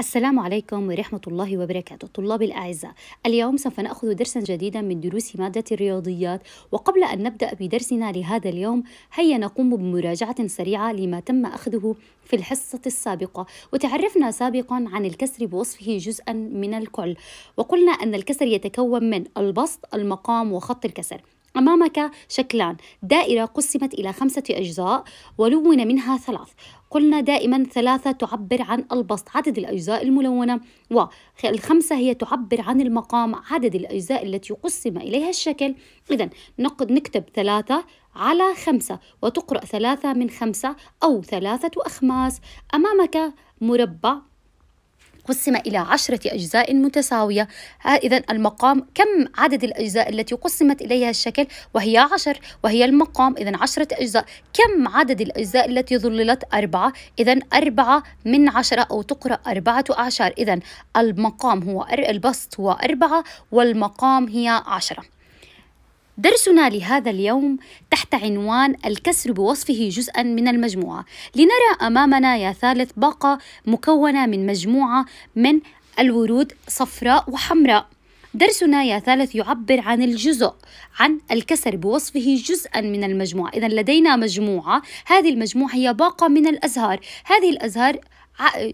السلام عليكم ورحمة الله وبركاته طلاب الأعزاء اليوم سوف نأخذ درسا جديدا من دروس مادة الرياضيات وقبل أن نبدأ بدرسنا لهذا اليوم هيا نقوم بمراجعة سريعة لما تم أخذه في الحصة السابقة وتعرفنا سابقا عن الكسر بوصفه جزءا من الكل وقلنا أن الكسر يتكون من البسط المقام وخط الكسر أمامك شكلان دائرة قسمت إلى خمسة أجزاء ولون منها ثلاث قلنا دائما ثلاثة تعبر عن البسط عدد الأجزاء الملونة والخمسة هي تعبر عن المقام عدد الأجزاء التي قسم إليها الشكل إذا نقد نكتب ثلاثة على خمسة وتقرأ ثلاثة من خمسة أو ثلاثة أخماس أمامك مربع قسم إلى عشرة أجزاء متساوية إذا المقام كم عدد الأجزاء التي قسمت إليها الشكل وهي عشر وهي المقام إذا عشرة أجزاء كم عدد الأجزاء التي ظللت أربعة إذا أربعة من عشرة أو تقرأ أربعة أعشار إذا المقام هو البسط هو أربعة والمقام هي عشرة درسنا لهذا اليوم تحت عنوان الكسر بوصفه جزءا من المجموعة لنرى أمامنا يا ثالث باقة مكونة من مجموعة من الورود صفراء وحمراء درسنا يا ثالث يعبر عن الجزء عن الكسر بوصفه جزءا من المجموعة إذا لدينا مجموعة هذه المجموعة هي باقة من الأزهار هذه الأزهار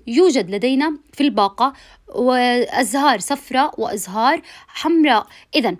يوجد لدينا في الباقة وأزهار صفراء وأزهار حمراء إذا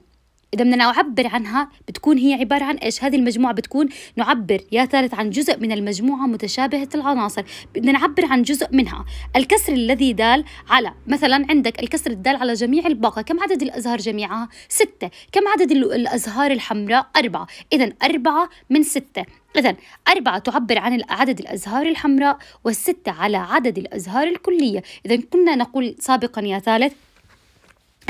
إذا بدنا نعبر عنها بتكون هي عبارة عن إيش هذه المجموعة بتكون نعبر يا ثالث عن جزء من المجموعة متشابهة العناصر بدنا نعبر عن جزء منها الكسر الذي دال على مثلا عندك الكسر الدال على جميع الباقة كم عدد الأزهار جميعها؟ ستة كم عدد الأزهار الحمراء؟ أربعة إذا أربعة من ستة إذا أربعة تعبر عن عدد الأزهار الحمراء والستة على عدد الأزهار الكلية إذا كنا نقول سابقا يا ثالث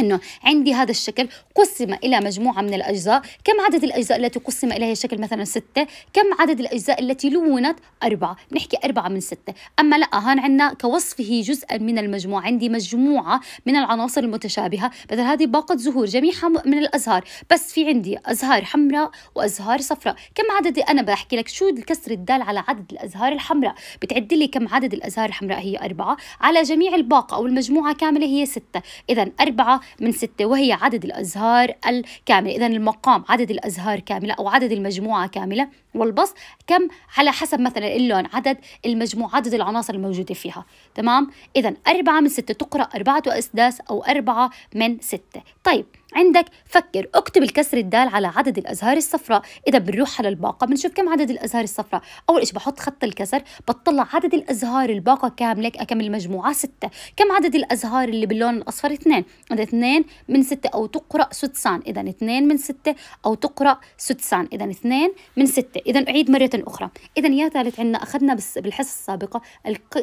انه عندي هذا الشكل قسم الى مجموعه من الاجزاء، كم عدد الاجزاء التي قسم اليها الشكل مثلا سته، كم عدد الاجزاء التي لونت اربعه، بنحكي اربعه من سته، اما لا هان عندنا كوصفه جزءا من المجموعه، عندي مجموعه من العناصر المتشابهه، مثلا هذه باقه زهور جميعها من الازهار، بس في عندي ازهار حمراء وازهار صفراء، كم عدد انا بحكي لك شو الكسر الدال على عدد الازهار الحمراء، بتعد لي كم عدد الازهار الحمراء هي اربعه، على جميع الباقه او المجموعه كامله هي سته، اذا اربعه من ستة وهي عدد الأزهار الكاملة إذا المقام عدد الأزهار كاملة أو عدد المجموعة كاملة والبسط كم على حسب مثلا اللون عدد المجموعة عدد العناصر الموجودة فيها تمام إذا أربعة من ستة تقرأ أربعة أسداس أو أربعة من ستة طيب عندك فكر اكتب الكسر الدال على عدد الازهار الصفراء اذا بنروح على الباقه بنشوف كم عدد الازهار الصفراء اول شيء بحط خط الكسر بطلع عدد الازهار الباقه كامله كم المجموعه ستة كم عدد الازهار اللي باللون الاصفر اثنين اذا اثنين من ستة او تقرا سدسان اذا اثنين من ستة او تقرا سدسان اذا اثنين من ستة اذا اعيد مره اخرى اذا يا ثالث عندنا اخذنا بالحصه السابقه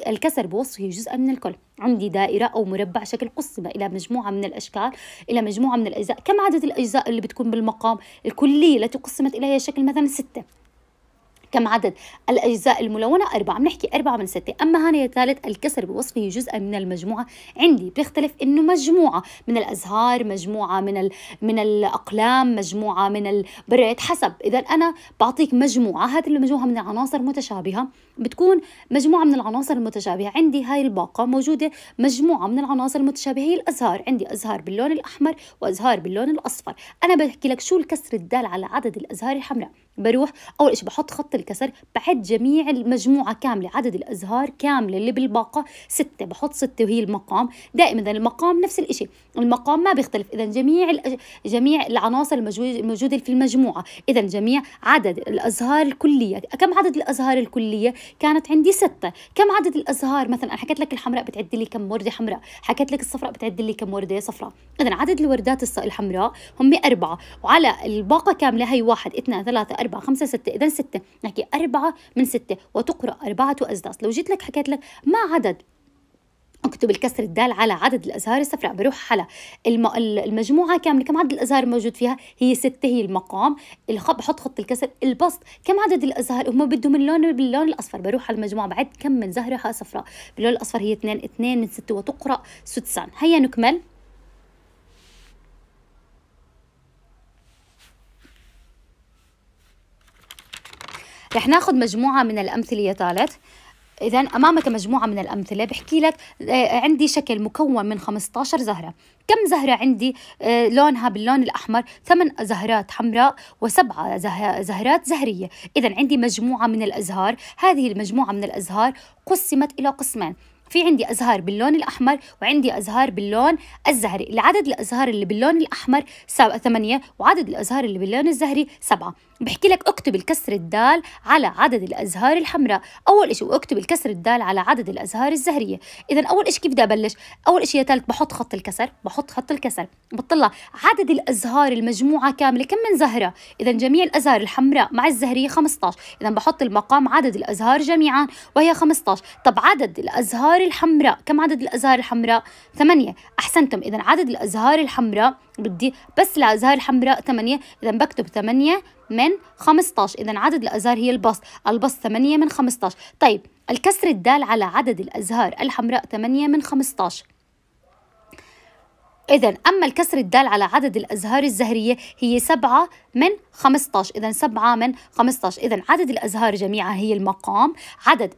الكسر بوصفه جزء من الكل عندي دائره او مربع شكل قسم الى مجموعه من الاشكال الى مجموعه من الأشكال الأجزاء كم عدد الأجزاء اللي بتكون بالمقام الكلية التي قسمت إليها شكل مثلا ستة كم عدد الأجزاء الملونة أربعة بنحكي أربعة من ستة أما هنا ثالث الكسر بوصفه جزءا من المجموعة عندي بيختلف إنه مجموعة من الأزهار مجموعة من ال... من الأقلام مجموعة من البريت حسب إذا أنا بعطيك مجموعة هذه المجموعة من العناصر متشابهة بتكون مجموعة من العناصر المتشابهة عندي هاي الباقة موجودة مجموعة من العناصر المتشابهة هي الأزهار عندي أزهار باللون الأحمر وأزهار باللون الأصفر أنا بحكي لك شو الكسر الدال على عدد الأزهار الحمراء بروح اول شيء بحط خط الكسر بعد جميع المجموعه كامله عدد الازهار كامله اللي بالباقه سته بحط سته وهي المقام دائما المقام نفس الشيء المقام ما بيختلف اذا جميع جميع العناصر الموجوده في المجموعه اذا جميع عدد الازهار الكليه كم عدد الازهار الكليه كانت عندي سته كم عدد الازهار مثلا انا حكيت لك الحمراء بتعد لي كم ورده حمراء حكيت لك الصفراء بتعد لي كم ورده صفراء اذا عدد الوردات الحمراء هم اربعه وعلى الباقه كامله هي واحد اثنين ثلاثه أربعة خمسة ستة إذا ستة نحكي أربعة من ستة وتقرأ أربعة أزداس لو جيت لك حكيت لك ما عدد اكتب الكسر الدال على عدد الازهار الصفراء بروح على الم... المجموعه كامله كم عدد الازهار الموجود فيها هي سته هي المقام الخط بحط خط الكسر البسط كم عدد الازهار هم بدهم اللون باللون الاصفر بروح على المجموعه بعد كم من زهره صفراء باللون الاصفر هي 2 2 من 6 وتقرا سدسان هيا نكمل رح ناخذ مجموعه من الامثله يا طالت إذا أمامك مجموعة من الأمثلة بحكي لك آه، عندي شكل مكون من 15 زهرة كم زهرة عندي آه، لونها باللون الأحمر ثمان زهرات حمراء وسبعة زهرات زهرية إذا عندي مجموعة من الأزهار هذه المجموعة من الأزهار قسمت إلى قسمين في عندي أزهار باللون الأحمر وعندي أزهار باللون الزهري العدد الأزهار اللي باللون الأحمر ثمانية وعدد الأزهار اللي باللون الزهري سبعة بحكي لك اكتب الكسر الدال على عدد الازهار الحمراء اول شيء واكتب الكسر الدال على عدد الازهار الزهريه اذا اول شيء كيف بدي ابلش اول شيء يا ثالث بحط خط الكسر بحط خط الكسر بطلع عدد الازهار المجموعه كامله كم من زهره اذا جميع الازهار الحمراء مع الزهريه 15 اذا بحط المقام عدد الازهار جميعا وهي 15 طب عدد الازهار الحمراء كم عدد الازهار الحمراء 8 احسنتم اذا عدد الازهار الحمراء بدي بس الازهار الحمراء 8 اذا بكتب 8 من 15 إذا عدد الأزهار هي البسط البسط 8 من 15 طيب الكسر الدال على عدد الأزهار الحمراء 8 من 15 إذا أما الكسر الدال على عدد الأزهار الزهرية هي 7 من 15 إذا 7 من 15 إذا عدد الأزهار جميعها هي المقام عدد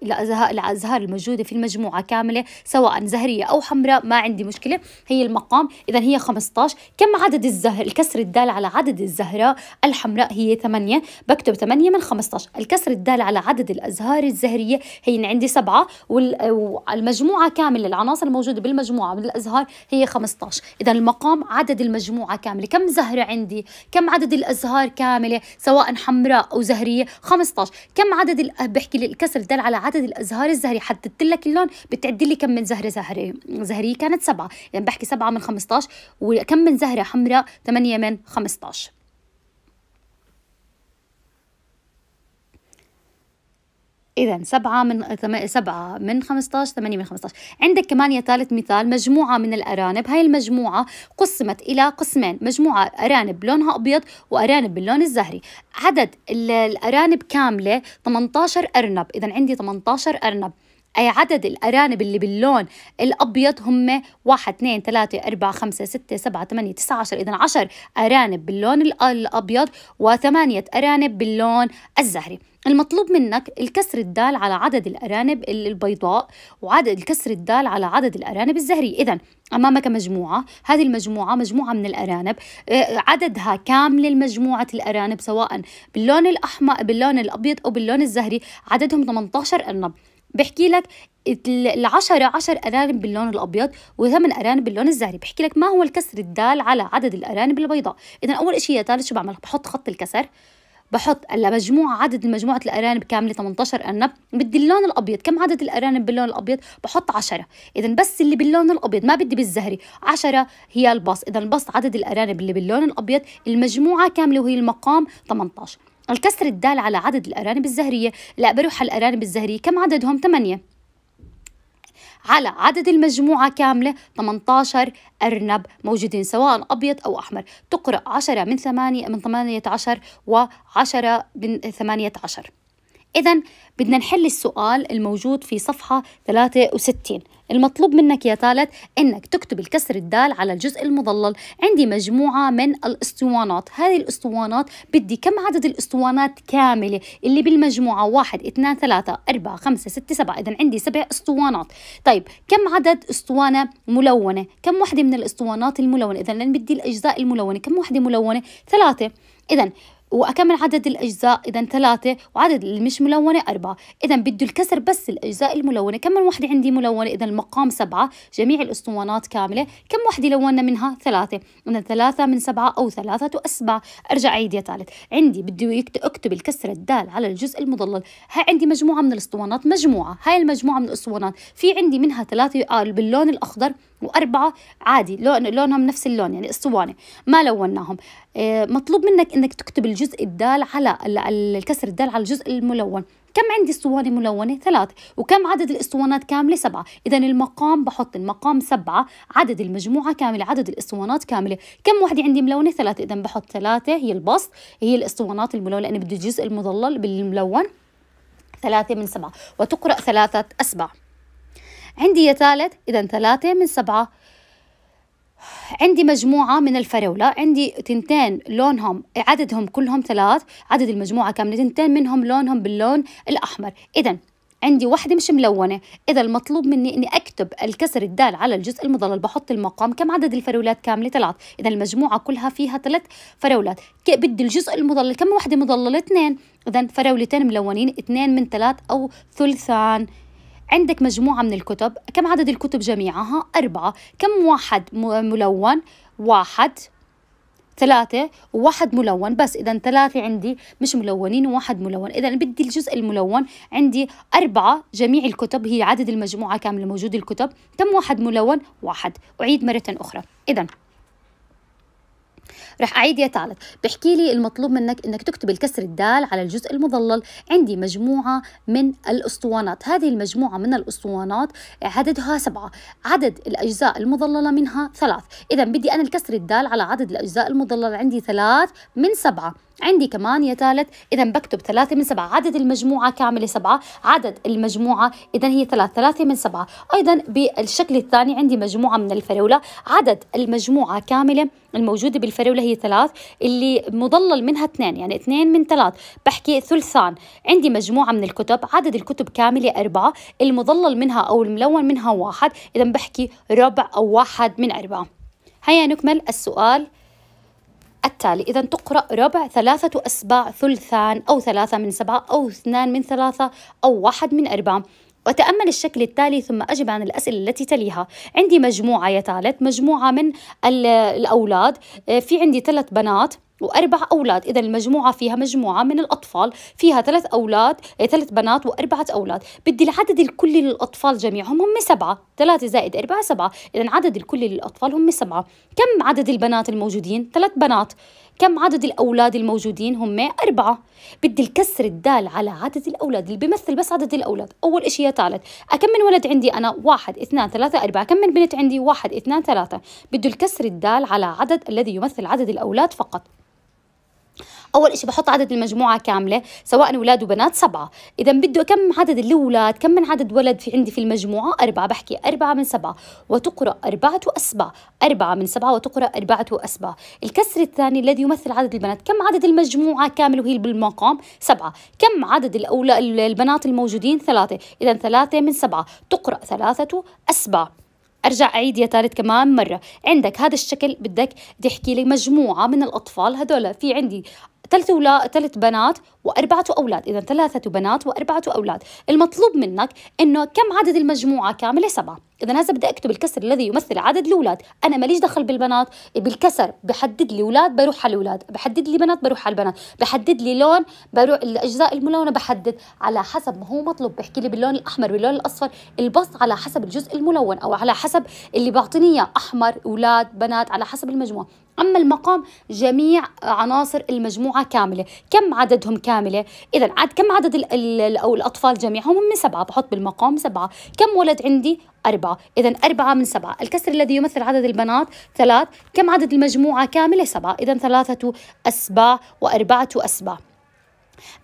الأزهار الموجودة في المجموعة كاملة سواء زهرية أو حمراء ما عندي مشكلة هي المقام إذا هي 15 كم عدد الزهر الكسر الدال على عدد الزهراء الحمراء هي 8 بكتب 8 من 15 الكسر الدال على عدد الأزهار الزهرية هي عندي 7 والمجموعة كاملة العناصر الموجودة بالمجموعة من الأزهار هي 15 اذا المقام عدد المجموعه كامله كم زهره عندي كم عدد الازهار كامله سواء حمراء او زهريه 15 كم عدد ال... بحكي الكسر دل على عدد الازهار الزهري حددت لك اللون بتعدي لي كم من زهره زهريه زهريه كانت سبعه يعني بحكي سبعه من 15 وكم من زهره حمراء 8 من 15 إذا سبعة من سبعة من 15 8 من 15 عندك كمان يا ثالث مثال مجموعة من الأرانب هاي المجموعة قسمت إلى قسمين مجموعة أرانب لونها أبيض وأرانب باللون الزهري عدد الأرانب كاملة 18 أرنب إذا عندي 18 أرنب أي عدد الأرانب اللي باللون الأبيض هم 1 2 3 4 5 6 7 8 9 10 إذا 10 أرانب باللون الأبيض و8 أرانب باللون الزهري المطلوب منك الكسر الدال على عدد الأرانب البيضاء وعدد الكسر الدال على عدد الأرانب الزهرية إذا أمامك مجموعة هذه المجموعة مجموعة من الأرانب آه، عددها كامل لمجموعة الأرانب سواء باللون الأحمر باللون الأبيض أو باللون الزهري عددهم 18 أرنب بحكي لك العشرة عشر أرانب باللون الأبيض وثمان أرانب باللون الزهري بحكي لك ما هو الكسر الدال على عدد الأرانب البيضاء إذا أول إشي يا تالت شو بعمل بحط خط الكسر بحط هلا مجموع عدد مجموعة الأرانب كاملة 18 أرنب بدي اللون الأبيض كم عدد الأرانب باللون الأبيض بحط 10 إذا بس اللي باللون الأبيض ما بدي بالزهري 10 هي الباص إذا الباص عدد الأرانب اللي باللون الأبيض المجموعة كاملة وهي المقام 18 الكسر الدال على عدد الأرانب الزهرية لا بروح على الأرانب الزهرية كم عددهم 8 على عدد المجموعة كاملة 18 أرنب موجودين سواء أبيض أو أحمر تقرأ 10 من 8 من 18 و10 من 18 إذا بدنا نحل السؤال الموجود في صفحة 63 المطلوب منك يا تالت أنك تكتب الكسر الدال على الجزء المظلل عندي مجموعة من الأسطوانات هذه الأسطوانات بدي كم عدد الأسطوانات كاملة اللي بالمجموعة 1 2 3 4 5 6 7 إذا عندي سبع أسطوانات طيب كم عدد أسطوانة ملونة كم واحدة من الأسطوانات الملونة إذا بدي الأجزاء الملونة كم واحدة ملونة ثلاثة إذا وأكمل عدد الأجزاء إذا ثلاثة وعدد اللي مش ملونة أربعة إذا بده الكسر بس الأجزاء الملونة كم من وحدة عندي ملونة إذا المقام سبعة جميع الأسطوانات كاملة كم وحدة لوننا منها ثلاثة إذا ثلاثة من سبعة أو ثلاثة أسبع أرجع عيد يا ثالث عندي بده أكتب الكسر الدال على الجزء المضلل هاي عندي مجموعة من الأسطوانات مجموعة هاي المجموعة من الأسطوانات في عندي منها ثلاثة آه، باللون الأخضر وأربعة عادي لون لونهم نفس اللون يعني اسطوانة ما لوناهم آه، مطلوب منك إنك تكتب الجزء الدال على الكسر الدال على الجزء الملون كم عندي اسطوانة ملونة؟ ثلاث وكم عدد الاسطوانات كاملة؟ سبعة إذا المقام بحط المقام سبعة عدد المجموعة كاملة عدد الاسطوانات كاملة كم وحدة عندي ملونة؟ ثلاثة إذا بحط ثلاثة هي البسط هي الاسطوانات الملونة لأن بدي الجزء المظلل بالملون ثلاثة من سبعة وتقرأ ثلاثة أسبع عندي يا ثالث إذا ثلاثة من سبعة عندي مجموعة من الفراولة عندي تنتين لونهم عددهم كلهم ثلاث عدد المجموعة كاملة تنتين منهم لونهم باللون الأحمر إذا عندي واحدة مش ملونة إذا المطلوب مني إني أكتب الكسر الدال على الجزء المضلل بحط المقام كم عدد الفراولات كاملة ثلاث إذا المجموعة كلها فيها ثلاث فراولات بدي الجزء المضلل كم واحدة مضللة اثنين إذا فراولتين ملونين اثنين من ثلاث أو ثلثان عندك مجموعة من الكتب كم عدد الكتب جميعها أربعة كم واحد ملون واحد ثلاثة وواحد ملون بس إذا ثلاثة عندي مش ملونين وواحد ملون إذا بدي الجزء الملون عندي أربعة جميع الكتب هي عدد المجموعة كاملة موجود الكتب كم واحد ملون واحد أعيد مرة أخرى إذا رح أعيد يا ثالث بحكي لي المطلوب منك أنك تكتب الكسر الدال على الجزء المظلل عندي مجموعة من الأسطوانات هذه المجموعة من الأسطوانات عددها سبعة عدد الأجزاء المظللة منها ثلاث إذا بدي أنا الكسر الدال على عدد الأجزاء المظللة عندي ثلاث من سبعة عندي كمان يا ثالث إذا بكتب ثلاثة من سبعة عدد المجموعة كاملة سبعة عدد المجموعة إذا هي ثلاث ثلاثة من سبعة أيضا بالشكل الثاني عندي مجموعة من الفراولة عدد المجموعة كاملة الموجودة بالفراولة هي ثلاث اللي مضلل منها اثنين يعني اثنين من ثلاث بحكي ثلثان عندي مجموعة من الكتب عدد الكتب كاملة أربعة المضلل منها أو الملون منها واحد إذا بحكي ربع أو واحد من أربعة هيا نكمل السؤال التالي إذا تقرأ ربع ثلاثة أسباع ثلثان أو ثلاثة من سبعة أو اثنان من ثلاثة أو واحد من أربعة وتأمل الشكل التالي ثم أجب عن الأسئلة التي تليها عندي مجموعة يا تالت مجموعة من الأولاد آه، في عندي ثلاث بنات وأربع أولاد إذا المجموعة فيها مجموعة من الأطفال فيها ثلاث أولاد إيه، ثلاث بنات وأربعة أولاد بدي العدد الكلي للأطفال جميعهم هم سبعة ثلاثة زائد أربعة سبعة إذا عدد الكلي للأطفال هم سبعة كم عدد البنات الموجودين ثلاث بنات كم عدد الأولاد الموجودين هم أربعة بدي الكسر الدال على عدد الأولاد اللي بيمثل بس عدد الأولاد أول إشي يا ثالث كم من ولد عندي أنا واحد اثنان ثلاثة أربعة كم من بنت عندي واحد اثنان ثلاثة بدي الكسر الدال على عدد الذي يمثل عدد الأولاد فقط اول شيء بحط عدد المجموعه كامله سواء اولاد وبنات سبعه اذا بده كم عدد الاولاد كم من عدد ولد في عندي في المجموعه اربعه بحكي اربعه من سبعه وتقرا اربعه اسبع اربعه من سبعه وتقرا اربعه اسبع الكسر الثاني الذي يمثل عدد البنات كم عدد المجموعه كامل وهي بالمقام سبعه كم عدد الاولاد البنات الموجودين ثلاثه اذا ثلاثه من سبعه تقرا ثلاثه اسبع ارجع اعيد يا ثالث كمان مره عندك هذا الشكل بدك تحكي لي مجموعه من الاطفال هذول في عندي ثلاث أولاد ثلاث بنات وأربعة أولاد إذا ثلاثة بنات وأربعة أولاد المطلوب منك أنه كم عدد المجموعة كاملة سبعة إذا هسه بدي أكتب الكسر الذي يمثل عدد الأولاد أنا ماليش دخل بالبنات بالكسر بحدد لي أولاد بروح على الأولاد بحدد لي بنات بروح على البنات بحدد لي لون بروح الأجزاء الملونة بحدد على حسب ما هو مطلوب بحكي لي باللون الأحمر باللون الأصفر البسط على حسب الجزء الملون أو على حسب اللي بعطيني إياه أحمر أولاد بنات على حسب المجموعة أما المقام جميع عناصر المجموعة كاملة كم عددهم كاملة إذا عد كم عدد ال ال أو الأطفال جميعهم هم سبعة بحط بالمقام سبعة كم ولد عندي أربعة إذا أربعة من سبعة الكسر الذي يمثل عدد البنات ثلاث كم عدد المجموعة كاملة سبعة إذا ثلاثة أسباع وأربعة أسباع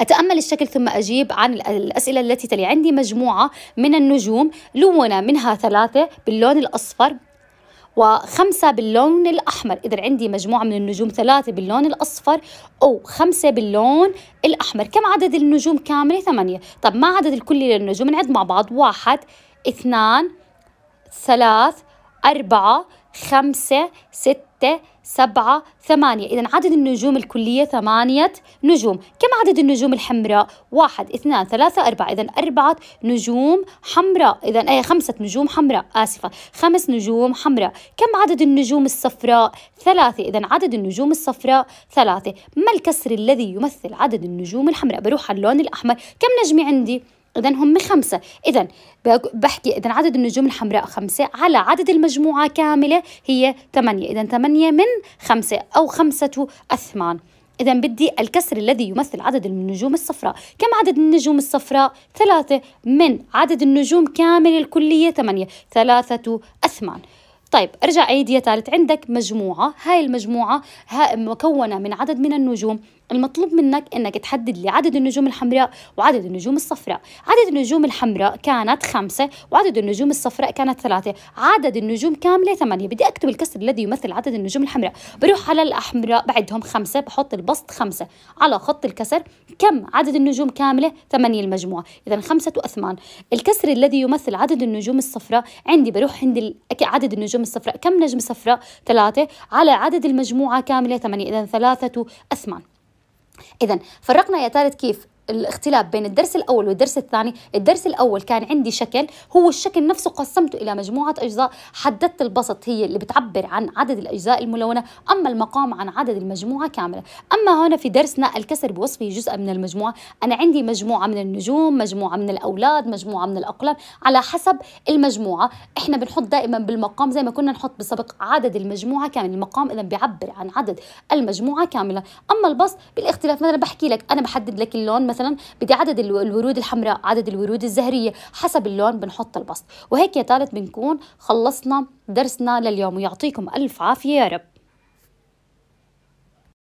أتأمل الشكل ثم أجيب عن الأسئلة التي تلي عندي مجموعة من النجوم لون منها ثلاثة باللون الأصفر وخمسة باللون الأحمر إذا عندي مجموعة من النجوم ثلاثة باللون الأصفر أو خمسة باللون الأحمر كم عدد النجوم كاملة؟ ثمانية طب ما عدد الكلي للنجوم؟ نعد مع بعض واحد اثنان ثلاث أربعة خمسة ستة سبعة ثمانية إذا عدد النجوم الكلية ثمانية نجوم كم عدد النجوم الحمراء؟ واحد اثنان ثلاثة أربعة إذا أربعة نجوم حمراء إذا أي خمسة نجوم حمراء آسفة خمس نجوم حمراء كم عدد النجوم الصفراء؟ ثلاثة إذا عدد النجوم الصفراء ثلاثة ما الكسر الذي يمثل عدد النجوم الحمراء؟ بروح على اللون الأحمر كم نجمة عندي؟ إذا هم خمسة إذا بحكي إذا عدد النجوم الحمراء خمسة على عدد المجموعة كاملة هي ثمانية إذا ثمانية من خمسة أو خمسة أثمان إذا بدي الكسر الذي يمثل عدد النجوم الصفراء كم عدد النجوم الصفراء؟ ثلاثة من عدد النجوم كامل الكلية ثمانية ثلاثة أثمان طيب ارجع أعيد يا ثالث عندك مجموعة هاي المجموعة ها مكونة من عدد من النجوم المطلوب منك انك تحدد لي عدد النجوم الحمراء وعدد النجوم الصفراء عدد النجوم الحمراء كانت خمسة وعدد النجوم الصفراء كانت ثلاثة عدد النجوم كاملة ثمانية بدي اكتب الكسر الذي يمثل عدد النجوم الحمراء بروح على الاحمراء بعدهم خمسة بحط البسط خمسة على خط الكسر كم عدد النجوم كاملة ثمانية المجموعة اذا خمسة واثمان الكسر الذي يمثل عدد النجوم الصفراء عندي بروح عند عدد النجوم الصفراء كم نجم صفراء ثلاثة على عدد المجموعة كاملة ثمانية إذا ثلاثة أثمان اذا فرقنا يا تالت كيف الاختلاف بين الدرس الأول والدرس الثاني الدرس الأول كان عندي شكل هو الشكل نفسه قسمته إلى مجموعة أجزاء حددت البسط هي اللي بتعبر عن عدد الأجزاء الملونة أما المقام عن عدد المجموعة كاملة أما هنا في درسنا الكسر بوصفه جزء من المجموعة أنا عندي مجموعة من النجوم مجموعة من الأولاد مجموعة من الأقلام على حسب المجموعة إحنا بنحط دائما بالمقام زي ما كنا نحط بسبق عدد المجموعة كامل المقام إذا بيعبر عن عدد المجموعة كاملة أما البسط بالاختلاف مثلا بحكي لك أنا بحدد لك اللون مثلا بدي عدد الورود الحمراء عدد الورود الزهريه حسب اللون بنحط البسط وهيك يا ثالث بنكون خلصنا درسنا لليوم ويعطيكم الف عافيه يا رب